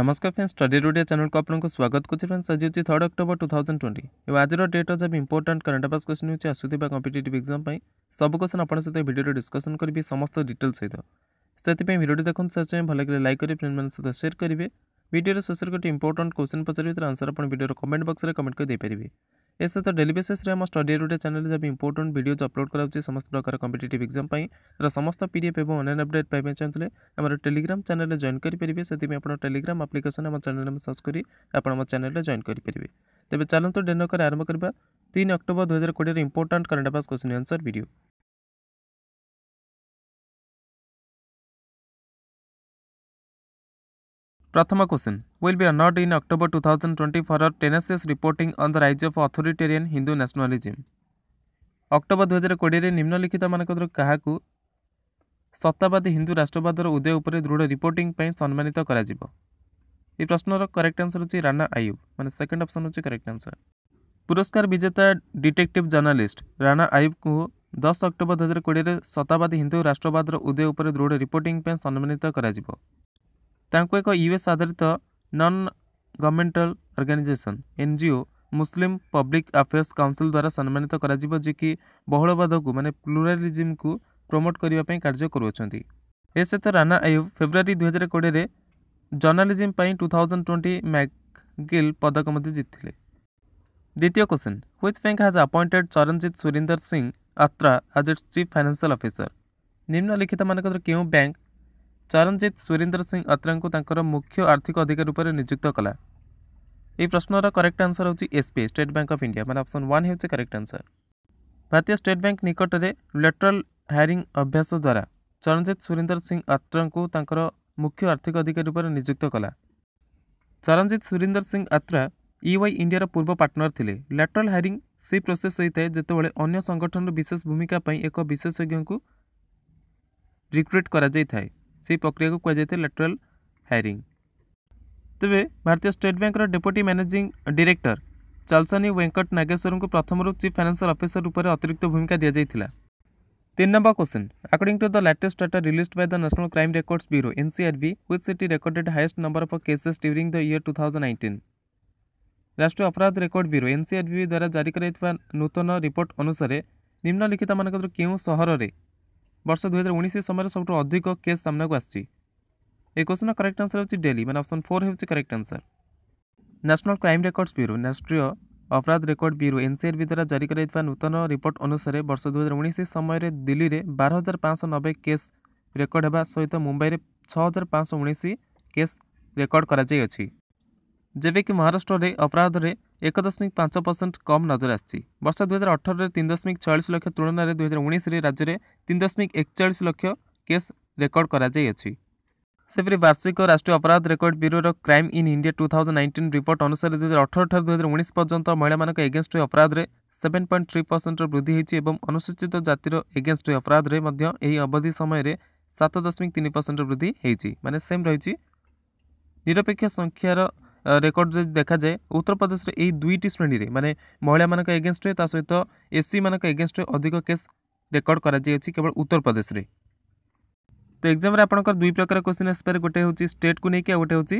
नमस्कार friends study रुडिया channel को आपनको स्वागत कोछी फ्रेंड्स आज तिथि 3 अक्टूबर 2020 এবাজৰ date of the important current affairs question হাচি অসমৰ বাবে কম্পিটিটিভ এক্সাম পাই সব কোশ্চেন আপোনৰ সৈতে ভিডিঅৰ ডিসকাসন কৰিবই সমস্ত ডিটেলস সৈতে সেইতে পই ভিডিঅ'টো দেখোন সঁচাই ভালকৈ লাইক কৰি फ्रेंड्सৰ সৈতে শেয়ার কৰিবে ভিডিঅৰ সচৰকটো ইমপৰ্টেন্ট কোশ্চেন পচৰি উত্তৰ আপোন ভিডিঅৰ কমেন্ট বক্সৰ কমেন্ট কৰি দি পাবি এর সহ ডেলি বেসিসে আমার স্টডি রুটে চ্যানেলে আমি ইম্পর্টাট ভিডিওজ অপলোড করা হচ্ছে সমস্ত প্রকার কম্পিটিটিভ এক্সাম পাই তারা সমস্ত পিডিএফ এবং অনলাইন অপডেট পাই চাইলে আমার টেলিগ্রাম চ্যানেলে জয়েন করে সেপাই আপনার টেলিগ্রাম আপ্লিকেসন আমার চ্যানেলে সর্চ করে আপনার আমার চ্যানেলে জয়েন করে তেবে চালু ডেন করে আরম্ভ করা তিন অক্টোবর দুই হাজার কোড়িয়ে important current affairs question answer video Prathama question. Will be honored in October 2020 for her tenacious reporting on the rise of authoritarian Hindu nationalism. ଅକ୍ଟୋବର ଦୁଇହଜାର କୋଡ଼ିଏରେ ନିମ୍ନଲିଖିତମାନଙ୍କରୁ କାହାକୁ ସତ୍ତାବାଦୀ ହିନ୍ଦୁ ରାଷ୍ଟ୍ରବାଦର ଉଦୟ ଉପରେ ଦୃଢ଼ ରିପୋର୍ଟିଂ ପାଇଁ ସମ୍ମାନିତ କରାଯିବ ଏହି ପ୍ରଶ୍ନର କରେକ୍ଟ ଆନ୍ସର ହେଉଛି ରାନା ଆୟୁବ ମାନେ ସେକେଣ୍ଡ ଅପସନ୍ ହେଉଛି କରେକ୍ଟ ଆନ୍ସର ପୁରସ୍କାର ବିଜେତା ଡିଟେକ୍ଟିଭ୍ ଜର୍ଣ୍ଣାଲିଷ୍ଟ ରାନା ଆୟୁବଙ୍କୁ ଦଶ ଅକ୍ଟୋବର ଦୁଇହଜାର କୋଡ଼ିଏରେ ଶତାବାଦୀ ହିନ୍ଦୁ ରାଷ୍ଟ୍ରବାଦର ଉଦୟ ଉପରେ ଦୃଢ଼ ରିପୋର୍ଟିଂ ପାଇଁ ସମ୍ମାନିତ କରାଯିବ ତାଙ୍କୁ ଏକ ୟୁଏସ୍ ଆଧାରିତ non governmental organisation NGO Muslim public affairs council ଦ୍ୱାରା ସମ୍ମାନିତ କରାଯିବ ଯିଏକି ବହୁଳବାଦକୁ ମାନେ ପ୍ଲୁରାଲିଜିମ୍କୁ ପ୍ରମୋଟ୍ କରିବା ପାଇଁ କାର୍ଯ୍ୟ କରୁଅଛନ୍ତି ଏ ସହିତ ରାନା ଆୟୁବ ଫେବୃଆରୀ ଦୁଇହଜାର କୋଡ଼ିଏରେ ଜର୍ଣ୍ଣାଲିଜିମ୍ ପାଇଁ ଟୁ ଥାଉଜେଣ୍ଡ ଟ୍ୱେଣ୍ଟି ମ୍ୟାକ୍ଗିଲ୍ ପଦକ ମଧ୍ୟ ଜିତିଥିଲେ ଦ୍ୱିତୀୟ question which bank has appointed Charanjit Surinder Singh Atra as its chief financial officer ନିମ୍ନଲିଖିତମାନଙ୍କର କେଉଁ ବ୍ୟାଙ୍କ ଚରଣଜିତ ସୁରେନ୍ଦ୍ର ସିଂ ଅତ୍ରାଙ୍କୁ ତାଙ୍କର ମୁଖ୍ୟ ଆର୍ଥିକ ଅଧିକାରୀ ଉପରେ ନିଯୁକ୍ତ କଲା এই প্রশ্নর করেক্ট আনসর হচ্ছে SP State Bank of India মানে অপশন ওয়ান হচ্ছে করেক্ট আনসর ভারতীয় স্টেট ব্যাঙ্ক নিকটরে লেটরাল হায়ারিং অভ্যাস দ্বারা চরণজিৎ সুরেন্দর সিং আত্রাঙ্কু তাঁর মুখ্য আর্থিক অধিকারী উপরে নিযুক্ত কলা চরণজিৎ সুরেন্দর সিং আত্রা ইওয়াই ইন্ডিয়ার পূর্ব পার্টনর লে লেটরাল হায়ারিং সেই প্রোসেস হয়ে যেতবে অন্য সংগঠনের বিশেষ ভূমিকা পাই এক বিশেষজ্ঞ রিক্রুট করা যাই থাকে সেই প্রক্রিয়া কুযাই লেটেরাল হায়ারিং তেবে ভারতীয় স্টেট ব্যাঙ্কর deputy managing director Chalasani Venkat Nageswar প্রথমর চিফ ফাইনান্সিয়াল অফিসর রূপে অতিরিক্ত ভূমিকা দিয়া যাই তিন number question according to the latest data released by the National Crime Records Bureau NCRB which city recorded highest number of cases during the year 2019 राष्ट्रीय अपराध record bureau NCRB द्वारा जारी कराइଥିବା ନୂତନ ରିପୋର୍ଟ ଅନୁସାରେ ନିମ୍ନଲିଖିତମାନଙ୍କର କେଉଁ ସହରରେ ବର୍ଷ ଦୁଇହଜାର ଉଣେଇଶ ସମୟରେ ସବୁଠୁ ଅଧିକ କେସ୍ ସାମ୍ନାକୁ ଆସିଛି এই কোশ্চিনর করেক্ট আনসার হচ্ছে ডেলি মানে অপশন ফোর হচ্ছে correct answer National Crime Records Bureau রাষ্ট্রীয় অপরাধ রেকর্ড ব্যুরো এনসিআরবি দ্বারা জারি করা নূতন রিপোর্ট অনুসারে বর্ষ দুই হাজার উনিশ সময়ের দিল্লীরে বার হাজার পাঁচশহ নবে কেস রেকর্ড হওয়া সহ মুম্বাইরে ছ হাজার পাঁচশহ উনিশ কেস রেকর্ড করা যাইছি ଯେବେକି ମହାରାଷ୍ଟ୍ରରେ ଅପରାଧରେ ଏକ ଦଶମିକ ପାଞ୍ଚ ପରସେଣ୍ଟ କମ୍ ନଜର ଆସିଛି ବର୍ଷ ଦୁଇହଜାର ଅଠରରେ ତିନି ଦଶମିକ ଛୟାଳିଶ ଲକ୍ଷ ତୁଳନାରେ ଦୁଇହଜାର ଉଣେଇଶରେ ରାଜ୍ୟରେ ତିନି ଦଶମିକ ଏକଚାଳିଶ ଲକ୍ଷ କେସ୍ ରେକର୍ଡ କରାଯାଇଅଛି ସେପରି ବାର୍ଷିକ ରାଷ୍ଟ୍ରୀୟ ଅପରାଧ ରେକର୍ଡ ବ୍ୟୁରୋର crime in India two thousand nineteen report ଅନୁସାରେ ଦୁଇହଜାର ଅଠରଠାରୁ ଦୁଇହଜାର ଉଣେଇଶ ପର୍ଯ୍ୟନ୍ତ ମହିଳାମାନଙ୍କ ଏଗେନଷ୍ଟରେ ଅପରାଧରେ ସେଭେନ୍ ପଏଣ୍ଟ ଥ୍ରୀ ପରସେଣ୍ଟର ବୃଦ୍ଧି ହୋଇଛି ଏବଂ ଅନୁସୂଚିତ ଜାତିର ଏଗେନଷ୍ଟରେ ଅପରାଧରେ ମଧ୍ୟ ଏହି ଅବଧି ସମୟରେ ସାତ ଦଶମିକ ତିନି ପରସେଣ୍ଟର ବୃଦ୍ଧି ହୋଇଛି ମାନେ ସେମ୍ ରହିଛି ନିରପେକ୍ଷ ସଂଖ୍ୟାର ରେକର୍ଡ଼ ଯଦି ଦେଖାଯାଏ ଉତ୍ତରପ୍ରଦେଶରେ ଏହି ଦୁଇଟି ଶ୍ରେଣୀରେ ମାନେ ମହିଳାମାନଙ୍କ ଏଗେନଷ୍ଟରେ ତା ସହିତ ଏସ୍ସିମାନଙ୍କ ଏଗେନଷ୍ଟରେ ଅଧିକ କେସ୍ ରେକର୍ଡ଼ କରାଯାଇଅଛି କେବଳ ଉତ୍ତରପ୍ରଦେଶରେ ତ ଏକ୍ଜାମ୍ରେ ଆପଣଙ୍କର ଦୁଇ ପ୍ରକାର କ୍ୱେଶ୍ଚିନ୍ ଆସିପାରେ ଗୋଟେ ହେଉଛି ଷ୍ଟେଟ୍କୁ ନେଇକି ଆଉ ଗୋଟେ ହେଉଛି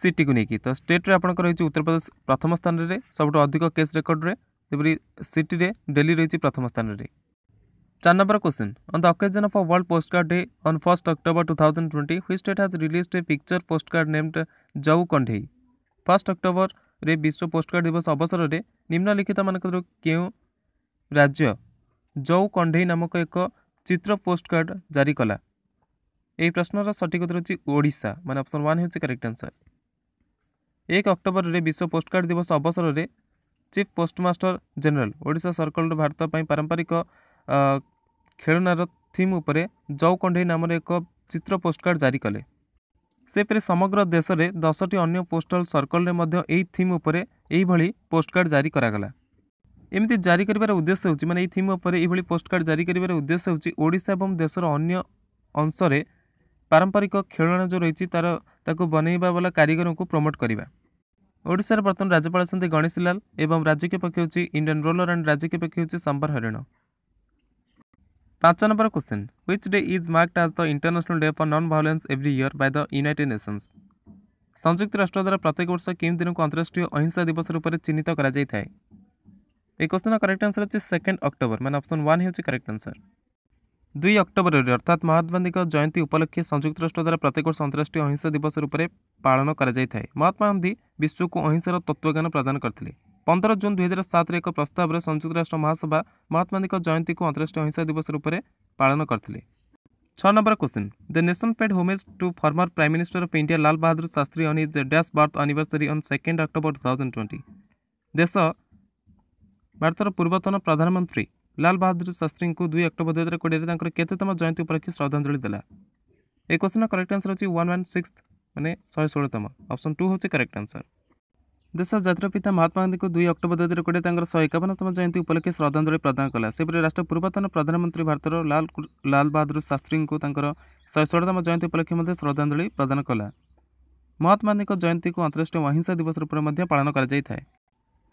ସିଟିକୁ ନେଇକି ତ ଷ୍ଟେଟ୍ରେ ଆପଣଙ୍କର ରହିଛି ଉତ୍ତରପ୍ରଦେଶ ପ୍ରଥମ ସ୍ଥାନରେ ସବୁଠୁ ଅଧିକ କେସ୍ ରେକର୍ଡ଼ରେ ଯେପରି ସିଟିରେ ଡେଲି ରହିଛି ପ୍ରଥମ ସ୍ଥାନରେ ଚାରି number question on the occasion of a world postcard day on first October two thousand twenty which state has released a picture card named Jau Kandhei first ଅକ୍ଟୋବରରେ ବିଶ୍ୱ ପୋଷ୍ଟକାର୍ଡ଼ ଦିବସ ଅବସରରେ ନିମ୍ନଲିଖିତମାନଙ୍କର କେଉଁ ରାଜ୍ୟ ଜଉ କଣ୍ଢେଇ ନାମକ ଏକ ଚିତ୍ର ପୋଷ୍ଟକାର୍ଡ଼ ଜାରି କଲା ଏହି ପ୍ରଶ୍ନର ସଠିକ୍ ଉତ୍ତର ହେଉଛି ଓଡ଼ିଶା ମାନେ ଅପସନ୍ ୱାନ୍ ହେଉଛି କରେକ୍ଟ ଆନ୍ସର୍ ଏକ ଅକ୍ଟୋବରରେ ବିଶ୍ୱ ପୋଷ୍ଟକାର୍ଡ଼ ଦିବସ ଅବସରରେ ଚିଫ୍ ପୋଷ୍ଟମାଷ୍ଟର ଜେନେରାଲ ଓଡ଼ିଶା ସର୍କଲରୁ ଭାରତ ପାଇଁ ପାରମ୍ପରିକ ଖେଳନାର ଥିମ୍ ଉପରେ ଜଉ କଣ୍ଢେଇ ନାମରେ ଏକ ଚିତ୍ର ପୋଷ୍ଟକାର୍ଡ଼ ଜାରି କଲେ ସେହିପରି ସମଗ୍ର ଦେଶରେ ଦଶଟି ଅନ୍ୟ ପୋଷ୍ଟାଲ ସର୍କଲରେ ମଧ୍ୟ ଏହି ଥିମ୍ ଉପରେ ଏହିଭଳି ପୋଷ୍ଟକାର୍ଡ଼ ଜାରି କରାଗଲା ଏମିତି ଜାରି କରିବାର ଉଦ୍ଦେଶ୍ୟ ହେଉଛି ମାନେ ଏହି ଥିମ୍ ଉପରେ ଏହିଭଳି ପୋଷ୍ଟକାର୍ଡ଼ ଜାରି କରିବାର ଉଦ୍ଦେଶ୍ୟ ହେଉଛି ଓଡ଼ିଶା ଏବଂ ଦେଶର ଅନ୍ୟ ଅଂଶରେ ପାରମ୍ପରିକ ଖେଳଣା ଯେଉଁ ରହିଛି ତା'ର ତାକୁ ବନେଇବା ବାଲା କାରିଗରଙ୍କୁ ପ୍ରମୋଟ୍ କରିବା ଓଡ଼ିଶାର ବର୍ତ୍ତମାନ ରାଜ୍ୟପାଳ ଅଛନ୍ତି ଗଣେଶୀ ଲାଲ ଏବଂ ରାଜକୀୟ ପକ୍ଷ ହେଉଛି ଇଣ୍ଡିଆନ୍ ରୋଲର୍ ଆଣ୍ଡ ରାଜକୀୟ ପକ୍ଷ ହେଉଛି ସମ୍ବର ହରିଣ পাঁচ number question which day is marked as the International Day for non violence every year by the United Nations ସଂଯୁକ୍ତ ରାଷ୍ଟ୍ର ଦ୍ୱାରା ପ୍ରତ୍ୟେକ ବର୍ଷ କେଉଁ ଦିନକୁ ଅନ୍ତରାଷ୍ଟ୍ରୀୟ ଅହିଂସା ଦିବସ ରୂପରେ ଚିହ୍ନିତ କରାଯାଇଥାଏ ଏହି କୋଶ୍ଚିନ୍ର କରେକ୍ଟ ଆନ୍ସର୍ ଅଛି ସେକେଣ୍ଡ ଅକ୍ଟୋବର ମାନେ ଅପସନ୍ ୱାନ୍ ହେଉଛି କରେକ୍ଟ ଆନ୍ସର୍ ଦୁଇ ଅକ୍ଟୋବରରେ ଅର୍ଥାତ୍ ମହାତ୍ମାଗାନ୍ଧୀଙ୍କ ଜୟନ୍ତୀ ଉପଲକ୍ଷେ ସଂଯୁକ୍ତ ରାଷ୍ଟ୍ର ଦ୍ୱାରା ପ୍ରତ୍ୟେକ ବର୍ଷ ଅନ୍ତରାଷ୍ଟ୍ରୀୟ ଅହିଂସା ଦିବସ ରୂପରେ ପାଳନ କରାଯାଇଥାଏ ମହାତ୍ମା ଗାନ୍ଧୀ ବିଶ୍ୱକୁ ଅହିଂସାର ତତ୍ତ୍ୱଜ୍ଞାନ ପ୍ରଦାନ କରିଥିଲେ ପନ୍ଦର ଜୁନ୍ ଦୁଇହଜାର ସାତରେ ଏକ ପ୍ରସ୍ତାବରେ ସଂଯୁକ୍ତ ରାଷ୍ଟ୍ର ମହାସଭା ମହାତ୍ମାଙ୍କ ଜୟନ୍ତୀକୁ ଅନ୍ତରାଷ୍ଟ୍ରୀୟ ଅହିଂସା ଦିବସ ରୂପରେ ପାଳନ କରିଥିଲେ ଛଅ number question the nation paid homage to former Prime Minister of India Lal Bahadur Shastri on his ଡ୍ୟାସ୍ birth anniversary on second October two thousand twenty ଦେଶ ଭାରତର ପୂର୍ବତନ ପ୍ରଧାନମନ୍ତ୍ରୀ ଲାଲ ବାହାଦୁର ଶାସ୍ତ୍ରୀଙ୍କୁ ଦୁଇ ଅକ୍ଟୋବର ଦୁଇହଜାର କୋଡ଼ିଏରେ ତାଙ୍କର କେତେତମ ଜୟନ୍ତୀ ଉପଲକ୍ଷେ ଶ୍ରଦ୍ଧାଞ୍ଜଳି ଦେଲା এই কোশ্চিনর করেক্ট আনসর হচ্ছে ওয়ান ওয়ান সিক্স মানে শহে ষোলতম অপশন টু হচ্ছে করেক্ট আনসর ଦେଶ ଜାତିର ପିତା ମହାତ୍ମାଗାନ୍ଧୀଙ୍କୁ ଦୁଇ ଅକ୍ଟୋବର ଦୁଇ ହଜାର କୋଡ଼ିଏ ତାଙ୍କର ଶହେ ଏକାବନତମ ଜୟନ୍ତୀ ଉପଲକ୍ଷେ ଶ୍ରଦ୍ଧାଞ୍ଜଳି ପ୍ରଦାନ କଲା ସେହିପରି ରାଷ୍ଟ୍ର ପୂର୍ବତନ ପ୍ରଧାନମନ୍ତ୍ରୀ ଭାରତର ଲାଲ ଲାଲ ବାହାଦୁର ଶାସ୍ତ୍ରୀଙ୍କୁ ତାଙ୍କର ଶହେ ଷୋହଳତମ ଜୟନ୍ତୀ ଉପଲକ୍ଷେ ମଧ୍ୟ ଶ୍ରଦ୍ଧାଞ୍ଜଳି ପ୍ରଦାନ କଲା ମହାତ୍ମାଗାନ୍ଧୀଙ୍କ ଜୟନ୍ତୀକୁ ଅନ୍ତରାଷ୍ଟ୍ରୀୟ ଅହିଂସା ଦିବସ ରୂପରେ ମଧ୍ୟ ପାଳନ କରାଯାଇଥାଏ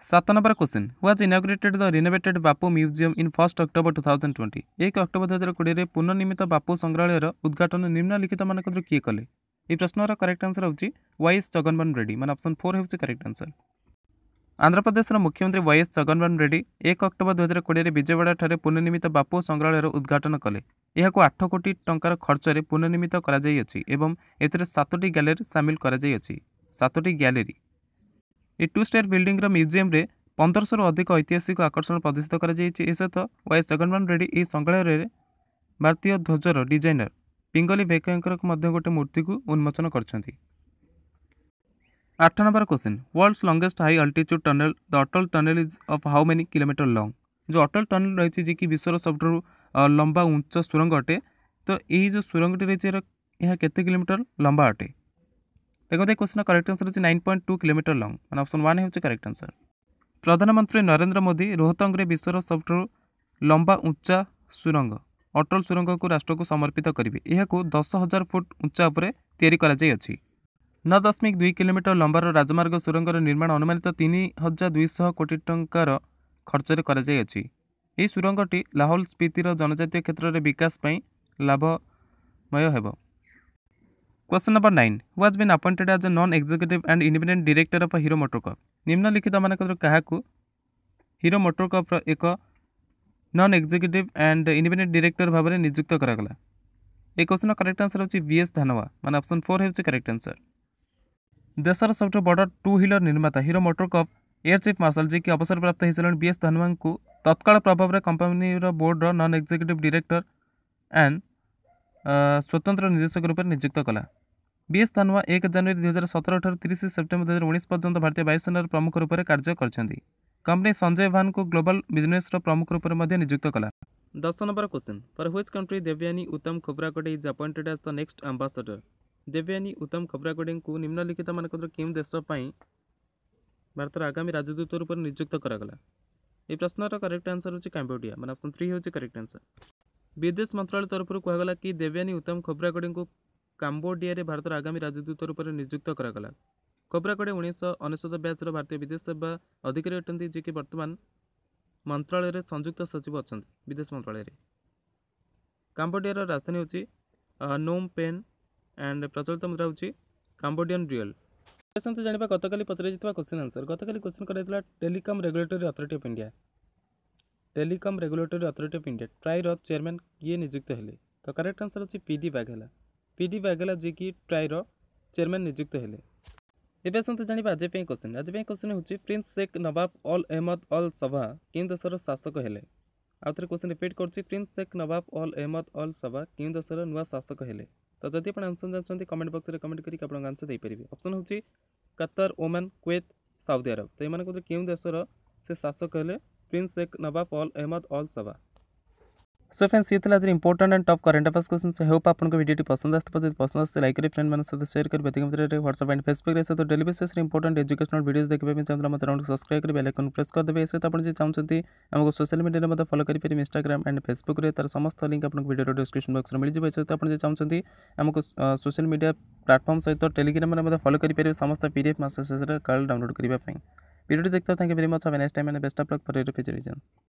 ସାତ number question was inaugurated the renovated Bapu museum in first October two thousand twenty ଏକ ଅକ୍ଟୋବର ଦୁଇ ହଜାର କୋଡ଼ିଏରେ ପୁନର୍ନିର୍ମିତ ବାପୁ ସଂଗ୍ରହାଳୟର ଉଦ୍ଘାଟନ ନିମ୍ନଲିଖିତମାନଙ୍କ କିଏ କଲେ এই প্রশ্নর করেক্ট আনসর হচ্ছে ওয়াইএস জগনমোহন রেড্ডি মানে অপশন ফোর হচ্ছে করেক্ট আনসর ଆନ୍ଧ୍ରପ୍ରଦେଶର ମୁଖ୍ୟମନ୍ତ୍ରୀ ୱାଇଏସ୍ ଜଗନମୋହନ ରେଡ୍ଡି ଏକ ଅକ୍ଟୋବର ଦୁଇହଜାର କୋଡ଼ିଏରେ ବିଜୟୱାଡ଼ାଠାରେ ପୁନଃନିର୍ମିତ ବାପୁ ସଂଗ୍ରହାଳୟର ଉଦ୍ଘାଟନ କଲେ ଏହାକୁ ଆଠ କୋଟି ଟଙ୍କାର ଖର୍ଚ୍ଚରେ ପୁନଃନିର୍ମିତ କରାଯାଇଅଛି ଏବଂ ଏଥିରେ ସାତଟି ଗ୍ୟାଲେରୀ ସାମିଲ କରାଯାଇଅଛି ସାତଟି ଗ୍ୟାଲେରୀ ଏହି ଟୁ ଷ୍ଟେଟ୍ ବିଲ୍ଡିଂର ମ୍ୟୁଜିୟମ୍ରେ ପନ୍ଦରଶହରୁ ଅଧିକ ଐତିହାସିକ ଆକର୍ଷଣ ପ୍ରଦର୍ଶିତ କରାଯାଇଛି ଏ ସହିତ ୱାଇଏସ୍ ଜଗନମୋହନ ରେଡ୍ଡି ଏହି ସଂଗ୍ରହାଳୟରେ ଭାରତୀୟ ଧ୍ୱଜର ଡିଜାଇନର ପିଙ୍ଗଲି ଭେଙ୍କଙ୍କର ମଧ୍ୟ ଗୋଟେ ମୂର୍ତ୍ତିକୁ ଉନ୍ମୋଚନ କରିଛନ୍ତି ଆଠ number question world's longest high altitude tunnel the Atal tunnel is of how many kilometre long ଯେଉଁ ଅଟଲ୍ ଟନେଲ୍ ରହିଛି ଯିଏକି ବିଶ୍ୱର ସବୁଠାରୁ ଲମ୍ବା ଉଚ୍ଚ ସୁରଙ୍ଗ ଅଟେ ତ ଏହି ଯେଉଁ ସୁରଙ୍ଗଟି ରହିଛି ଏହା କେତେ କିଲୋମିଟର ଲମ୍ବା ଅଟେ ଦେଖନ୍ତୁ ଏ କ୍ୱେଶ୍ଚିନ୍ର କରେକ୍ଟ ଆନ୍ସର ହେଉଛି nine point two kilometre long ମାନେ ଅପସନ୍ ୱାନ୍ ହେଉଛି କରେକ୍ଟ ଆନ୍ସର ପ୍ରଧାନମନ୍ତ୍ରୀ ନରେନ୍ଦ୍ର ମୋଦି ରୋହତଙ୍ଗରେ ବିଶ୍ୱର ସବୁଠାରୁ ଲମ୍ବା ଉଚ୍ଚା ସୁରଙ୍ଗ ଅଟଳ ସୁଡ଼ଙ୍ଗକୁ ରାଷ୍ଟ୍ରକୁ ସମର୍ପିତ କରିବେ ଏହାକୁ ଦଶ ହଜାର ଫୁଟ୍ ଉଚ୍ଚା ଉପରେ ତିଆରି କରାଯାଇଅଛି ନଅ ଦଶମିକ ଦୁଇ କିଲୋମିଟର ଲମ୍ବାର ରାଜମାର୍ଗ ସୁଡ଼ଙ୍ଗର ନିର୍ମାଣ ଅନୁମାନିତ ତିନି ହଜାର ଦୁଇଶହ କୋଟି ଟଙ୍କାର ଖର୍ଚ୍ଚରେ କରାଯାଇଅଛି ଏହି ସୁଡ଼ଙ୍ଗଟି ଲାହୋଲ ସ୍ପିତିର ଜନଜାତୀୟ କ୍ଷେତ୍ରରେ ବିକାଶ ପାଇଁ ଲାଭମୟ ହେବ question number nine was been appointed as a non executive and independent director of Hero MotoCorp ନିମ୍ନଲିଖିତମାନଙ୍କର କାହାକୁ ହିରୋ ମୋଟର କପ୍ର ଏକ non executive and independent director ଭାବରେ ନିଯୁକ୍ତ କରାଗଲା ଏ କ୍ୱେଶ୍ଚନ୍ର କରେକ୍ଟ ଆନ୍ସର୍ ହେଉଛି ଭିଏସ୍ ଧାନୱା ମାନେ ଅପସନ୍ ଫୋର୍ ହେଉଛି କରେକ୍ଟ ଆନ୍ସର୍ ଦେଶର ସବୁଠୁ ବଡ଼ ଟୁ ହିଲର ନିର୍ମାତା Hero MotoCorp air chief marshal ଯିଏକି ଅବସରପ୍ରାପ୍ତ ହୋଇସାରିଲେଣି ବିଏସ୍ ଧନୱାଙ୍କୁ ତତ୍କାଳ ପ୍ରଭାବରେ କମ୍ପାନୀର ବୋର୍ଡ଼ର ନନ୍ ଏକ୍ଜିକ୍ୟୁଟିଭ୍ ଡିରେକ୍ଟର ଆଣ୍ଡ ସ୍ୱତନ୍ତ୍ର ନିର୍ଦ୍ଦେଶକ ରୂପରେ ନିଯୁକ୍ତ କଲା ବିଏସ୍ ଧନୱା ଏକ ଜାନୁଆରୀ ଦୁଇହଜାର ସତରଠାରୁ ତିରିଶ ସେପ୍ଟେମ୍ବର ଦୁଇହଜାର ଉଣେଇଶ ପର୍ଯ୍ୟନ୍ତ ଭାରତୀୟ ବାୟୁସେନାର ପ୍ରମୁଖ ରୂପରେ କାର୍ଯ୍ୟ କରିଛନ୍ତି कंपनी संजय भान को ग्लोबल बिजनेस प्रमुख रूप से निजुक्त कला दस number question for which country Devyani Uttam Khobragade is appointed as the next ambassador Devyani Uttam Khobragade ନିମ୍ନଲିଖିତ ମାନଙ୍କର କେଉଁ ଦେଶ ପାଇଁ ଭାରତର ଆଗାମୀ ରାଜଦୂତ ରୂପରେ ନିଯୁକ୍ତ କରାଗଲା ଏହି ପ୍ରଶ୍ନର କରେକ୍ଟ ଆନ୍ସର ହେଉଛି କାମ୍ବୋଡ଼ିଆ ମାନେ ଅପସନ୍ ଥ୍ରୀ ହେଉଛି କରେକ୍ଟ ଆନ୍ସର ବିଦେଶ ମନ୍ତ୍ରାଳୟ ତରଫରୁ କୁହାଗଲା କି ଦେବୟାନୀ ଉତ୍ତମ ଖବରାଗଡ଼େଙ୍କୁ କାମ୍ବୋଡ଼ିଆରେ ଭାରତର ଆଗାମୀ ରାଜଦୂତ ରୂପରେ ନିଯୁକ୍ତ କରାଗଲା କୋବ୍ରାକଡ଼େ ଉଣେଇଶହ ଅନେଶ୍ୱତ ବ୍ୟାଚ୍ର ଭାରତୀୟ ବିଦେଶ ସେବା ଅଧିକାରୀ ଅଟନ୍ତି ଯିଏକି ବର୍ତ୍ତମାନ ମନ୍ତ୍ରଣାଳୟରେ ସଂଯୁକ୍ତ ସଚିବ ଅଛନ୍ତି ବିଦେଶ ମନ୍ତ୍ରଣାଳୟରେ କାମ୍ବୋଡ଼ିଆର ରାଜଧାନୀ ହେଉଛି ନୋମ୍ ପେନ୍ ଆଣ୍ଡ ପ୍ରଚଳିତ ମୁଦ୍ରା ହେଉଛି କାମ୍ବୋଡ଼ିଆନ୍ ରିଅଲ୍ ଆସନ୍ତୁ ଜାଣିବା ଗତକାଲି ପଚରାଯାଇଥିବା କୋଶ୍ଚିନ୍ ଆନ୍ସର ଗତକାଲି କୋଶ୍ଚିନ୍ କରାଯାଇଥିଲା Telecom Regulatory Authority of India Telecom Regulatory Authority of India ଟ୍ରାଇର ଚେୟାରମ୍ୟାନ୍ କିଏ ନିଯୁକ୍ତ ହେଲେ ତ କରେକ୍ଟ ଆନ୍ସର ହେଉଛି P D Baghela P D Baghela ଯିଏକି ଟ୍ରାଇର ଚେୟାରମ୍ୟାନ୍ ନିଯୁକ୍ତ ହେଲେ ଏବେ ଆସନ୍ତୁ ଜାଣିବା ଆଜି ପାଇଁ କୋଶ୍ଚିନ୍ ଆଜି ପାଇଁ କୋଶ୍ଚିନ୍ ହେଉଛି Prince Sheikh Nawaf Al Ahmad Al Sabah କେଉଁ ଦେଶର ଶାସକ ହେଲେ ଆଉ ଥରେ କୋଶ୍ଚିନ୍ ରିପିଟ୍ କରୁଛି Prince Sheikh Nawaf Al Ahmad Al Sabah କେଉଁ ଦେଶର ନୂଆ ଶାସକ ହେଲେ ତ ଯଦି ଆପଣ ଆନ୍ସର ଜାଣିଛନ୍ତି କମେଣ୍ଟ ବକ୍ସରେ କମେଣ୍ଟ କରିକି ଆପଣଙ୍କ ଆନ୍ସର ଦେଇପାରିବେ ଅପସନ୍ ହେଉଛି Qatar Oman Kuwait Saudi Arabia ତ ଏମାନଙ୍କ କେଉଁ ଦେଶର ସେ ଶାସକ ହେଲେ Prince Sheikh Nawaf Al Ahmad Al Sabah so friends ये आज important and top current affairs question से होप आपको वीडियो पसंद आसपा जब तो पसंद आसे लाइक करें फ्रेंड मैं सहित सेयर करेंगे व्यक्ति मित्र व्हाट्सअप एंड फेसबुक सहित daily basis important educational video देखने चाहते मत चैनल सब्सक्राइब करेंगे बेल आइकन प्रेस करदे सहित आप चाहते आमको सोशल मीडिया में फलो करेंगे इंस्टाग्राम एंड फेसबुक तार समस्त लिंक आपको भिडियो डिस्क्रिप्शन बक्स में मिल तो सहित आप चाहते आमको सोशल मीडिया प्लाटफर्म सहित टेलीग्राम में फलो तो करेंगे समस्त पी डी एफ मास शेष डाउनलोड करने भिडियो देखते thank you very much have next time मैंने best of luck for future region